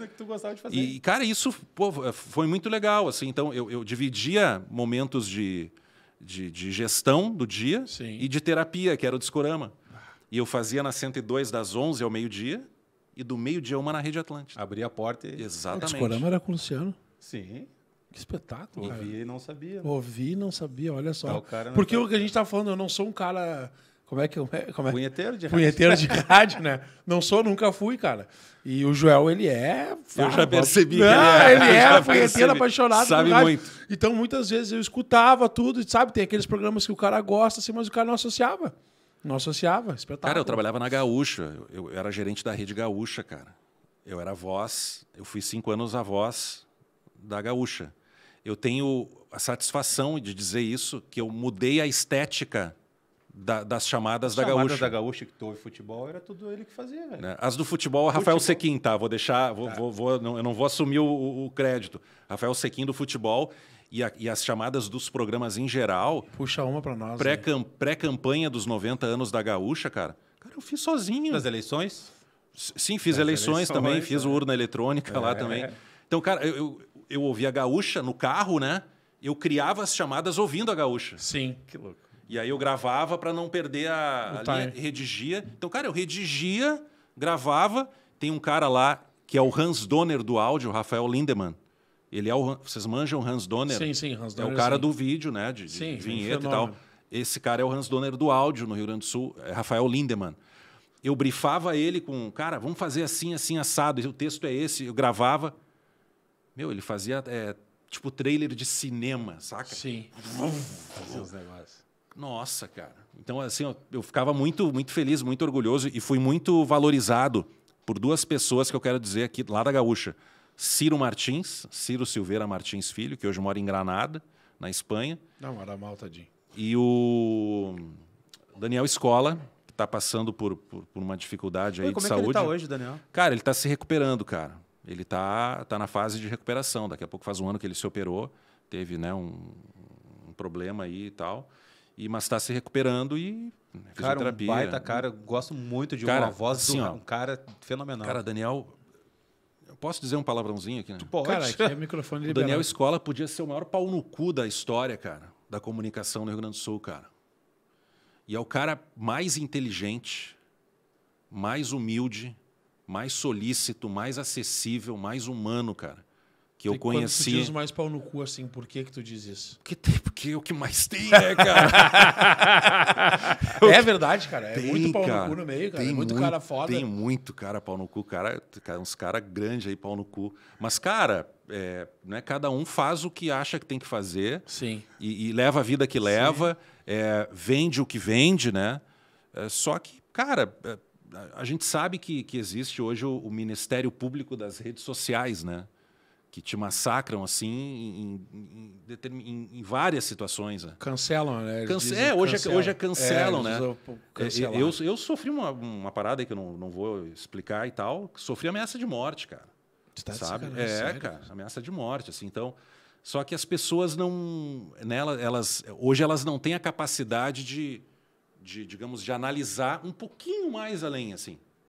que tu gostava de fazer. E, cara, isso pô, foi muito legal. assim Então, eu, eu dividia momentos de, de, de gestão do dia Sim. e de terapia, que era o discorama. E eu fazia na 102 das 11 ao meio-dia e do meio-dia uma na Rede Atlântica. Abria a porta e... Exatamente. O discorama era com o Luciano. Sim. Que espetáculo, Ouvi cara. e não sabia. Ouvi e não sabia, olha só. Porque tá... o que a gente tá falando, eu não sou um cara como é que como é? Punheteiro de rádio. Punheteiro de rádio, né? Não sou, nunca fui, cara. E o Joel, ele é. Eu já percebi. Não, que ele, é, ele é, punheteiro apaixonado. Sabe muito. Então, muitas vezes eu escutava tudo, sabe? Tem aqueles programas que o cara gosta, assim, mas o cara não associava. Não associava, espetáculo. Cara, eu trabalhava na Gaúcha. Eu, eu era gerente da rede Gaúcha, cara. Eu era voz. Eu fui cinco anos a voz da Gaúcha. Eu tenho a satisfação de dizer isso, que eu mudei a estética da, das chamadas As da Gaúcha. As da Gaúcha que teve futebol era tudo ele que fazia, velho. Né? As do futebol, futebol. Rafael Sequim, tá? Vou deixar, vou, tá. vou, vou não, eu não vou assumir o, o crédito. Rafael Sequim do futebol e, a, e, as chamadas dos programas em geral. Puxa uma para nós. Né? Pré-campanha né? pré dos 90 anos da Gaúcha, cara. Cara, eu fiz sozinho. Das eleições? Sim, fiz eleições, eleições, também, fiz né? urna eletrônica é. lá também. Então, cara, eu, eu, eu ouvia a Gaúcha no carro, né? Eu criava as chamadas ouvindo a Gaúcha. Sim. Que louco. E aí eu gravava para não perder a, linha, redigia. Então, cara, eu redigia, gravava. Tem um cara lá que é o Hans Donner do áudio, Rafael Lindemann. Ele é o vocês manjam o Hans Donner? Sim, sim, Hans é Donner. É o cara sim. do vídeo, né, de, sim, de vinheta um e tal. Esse cara é o Hans Donner do áudio no Rio Grande do Sul, é Rafael Lindemann. Eu brifava ele com, cara, vamos fazer assim, assim, assado. o texto é esse, eu gravava. Meu, ele fazia é, tipo trailer de cinema, saca? Sim. Fazia os negócios. Nossa, cara. Então, assim, eu ficava muito, muito feliz, muito orgulhoso e fui muito valorizado por duas pessoas que eu quero dizer aqui lá da Gaúcha. Ciro Martins, Ciro Silveira Martins Filho, que hoje mora em Granada, na Espanha. Não, era mal, tadinho. E o Daniel Escola, que está passando por, por, por, uma dificuldade Oi, aí de saúde. Como é que ele está hoje, Daniel? Cara, ele está se recuperando, cara. Ele está tá na fase de recuperação. Daqui a pouco faz um ano que ele se operou, teve né, um, um problema aí e tal. E, mas está se recuperando e né, cara, fisioterapia. Um baita cara, gosto muito de cara, uma voz assim, do, ó, um cara fenomenal. Cara, Daniel, eu posso dizer um palavrãozinho aqui, né? Tu pode. Cara, aqui é microfone liberado. Daniel Escola podia ser o maior pau no cu da história, cara, da comunicação no Rio Grande do Sul, cara. E é o cara mais inteligente, mais humilde, mais solícito, mais acessível, mais humano, cara que eu conheci. tu diz mais pau no cu, assim, por que que tu diz isso? Porque tem, porque é o que mais tem, né, cara? é verdade, cara. É tem, muito pau cara. no cu no meio, cara. É tem é muito, muito, cara foda. Tem muito cara pau no cu, cara. Uns caras grandes aí, pau no cu. Mas, cara, é, né, cada um faz o que acha que tem que fazer. Sim. E, e leva a vida que leva. É, vende o que vende, né? É, só que, cara é, a gente sabe que, que existe hoje o, o, Ministério Público das redes sociais, né? que te massacram assim em, em, em, em várias situações. Né? Cancelam, né? Cance é, hoje cancelam. É, hoje é cancelam, é, é né? É, eu, eu sofri uma, uma parada que eu não, não vou explicar e tal. Sofri ameaça de morte, cara. Tá sabe? é, sério? cara, ameaça de morte, assim. Então, só que as pessoas não, né, elas, hoje elas não têm a capacidade de, de, digamos, de analisar um pouquinho mais além, assim.